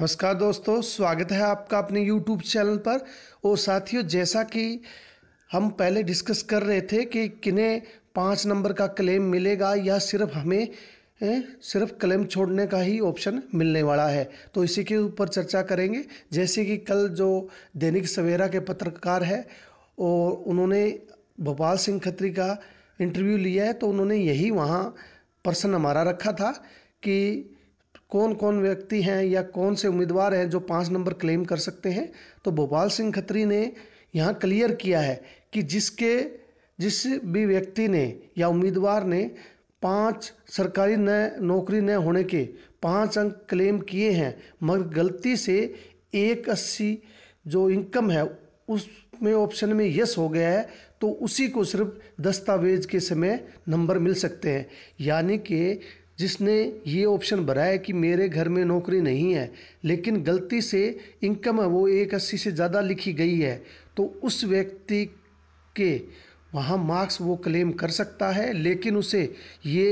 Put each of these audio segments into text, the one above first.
नमस्कार दोस्तों स्वागत है आपका अपने YouTube चैनल पर और साथियों जैसा कि हम पहले डिस्कस कर रहे थे कि किन्हें पाँच नंबर का क्लेम मिलेगा या सिर्फ हमें ए, सिर्फ क्लेम छोड़ने का ही ऑप्शन मिलने वाला है तो इसी के ऊपर चर्चा करेंगे जैसे कि कल जो दैनिक सवेरा के पत्रकार है और उन्होंने भोपाल सिंह खत्री का इंटरव्यू लिया है तो उन्होंने यही वहाँ पर्सन हमारा रखा था कि कौन कौन व्यक्ति हैं या कौन से उम्मीदवार हैं जो पाँच नंबर क्लेम कर सकते हैं तो भोपाल सिंह खत्री ने यहाँ क्लियर किया है कि जिसके जिस भी व्यक्ति ने या उम्मीदवार ने पाँच सरकारी न नौकरी न होने के पाँच अंक क्लेम किए हैं मगर गलती से एक अस्सी जो इनकम है उसमें ऑप्शन में यस हो गया है तो उसी को सिर्फ दस्तावेज के समय नंबर मिल सकते हैं यानी कि जिसने ये ऑप्शन बनाया कि मेरे घर में नौकरी नहीं है लेकिन गलती से इनकम है वो एक अस्सी से ज़्यादा लिखी गई है तो उस व्यक्ति के वहाँ मार्क्स वो क्लेम कर सकता है लेकिन उसे ये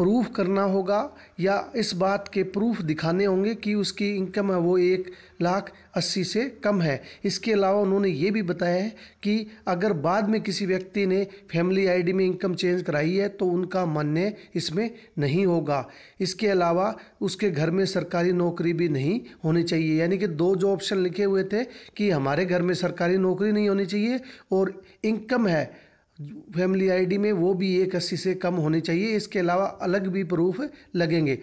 प्रूफ करना होगा या इस बात के प्रूफ दिखाने होंगे कि उसकी इनकम है वो एक लाख अस्सी से कम है इसके अलावा उन्होंने ये भी बताया है कि अगर बाद में किसी व्यक्ति ने फैमिली आईडी में इनकम चेंज कराई है तो उनका मान्य इसमें नहीं होगा इसके अलावा उसके घर में सरकारी नौकरी भी नहीं होनी चाहिए यानी कि दो जो ऑप्शन लिखे हुए थे कि हमारे घर में सरकारी नौकरी नहीं होनी चाहिए और इनकम है फैमिली आईडी में वो भी एक अस्सी से कम होनी चाहिए इसके अलावा अलग भी प्रूफ लगेंगे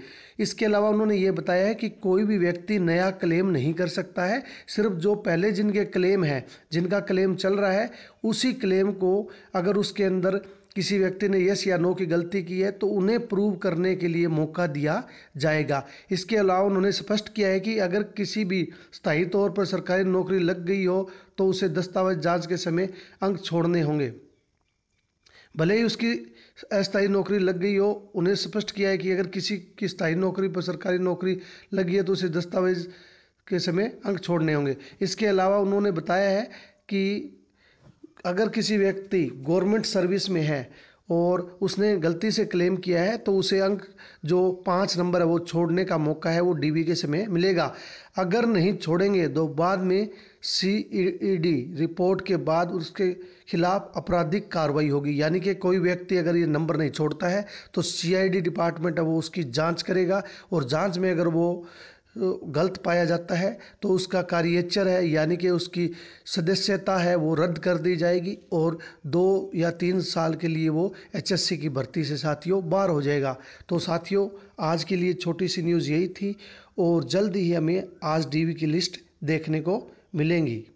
इसके अलावा उन्होंने ये बताया है कि कोई भी व्यक्ति नया क्लेम नहीं कर सकता है सिर्फ जो पहले जिनके क्लेम है जिनका क्लेम चल रहा है उसी क्लेम को अगर उसके अंदर किसी व्यक्ति ने यस या नो की गलती की है तो उन्हें प्रूव करने के लिए मौका दिया जाएगा इसके अलावा उन्होंने स्पष्ट किया है कि अगर किसी भी स्थायी तौर पर सरकारी नौकरी लग गई हो तो उसे दस्तावेज जांच के समय अंक छोड़ने होंगे भले ही उसकी अस्थायी नौकरी लग गई हो उन्हें स्पष्ट किया है कि अगर किसी की स्थायी नौकरी पर सरकारी नौकरी लगी है तो उसे दस्तावेज के समय अंक छोड़ने होंगे इसके अलावा उन्होंने बताया है कि अगर किसी व्यक्ति गवर्नमेंट सर्विस में है और उसने गलती से क्लेम किया है तो उसे अंक जो पाँच नंबर है वो छोड़ने का मौका है वो डीबी के समय मिलेगा अगर नहीं छोड़ेंगे तो बाद में डी रिपोर्ट e के बाद उसके खिलाफ आपराधिक कार्रवाई होगी यानी कि कोई व्यक्ति अगर ये नंबर नहीं छोड़ता है तो डी डिपार्टमेंट है वो उसकी जांच करेगा और जांच में अगर वो गलत पाया जाता है तो उसका कार्यचर है यानी कि उसकी सदस्यता है वो रद्द कर दी जाएगी और दो या तीन साल के लिए वो एचएससी की भर्ती से साथियों बाहर हो जाएगा तो साथियों आज के लिए छोटी सी न्यूज़ यही थी और जल्द ही हमें आज डीवी की लिस्ट देखने को मिलेंगी